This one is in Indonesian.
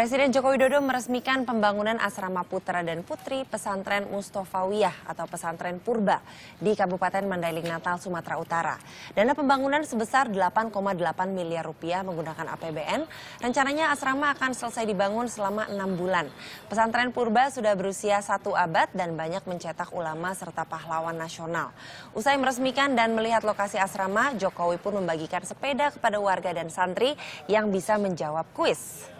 Presiden Joko Widodo meresmikan pembangunan asrama putra dan putri pesantren Mustofawiyah atau pesantren Purba di Kabupaten Mandailing Natal, Sumatera Utara. Dana pembangunan sebesar 8,8 miliar rupiah menggunakan APBN. Rencananya asrama akan selesai dibangun selama 6 bulan. Pesantren Purba sudah berusia satu abad dan banyak mencetak ulama serta pahlawan nasional. Usai meresmikan dan melihat lokasi asrama, Jokowi pun membagikan sepeda kepada warga dan santri yang bisa menjawab kuis.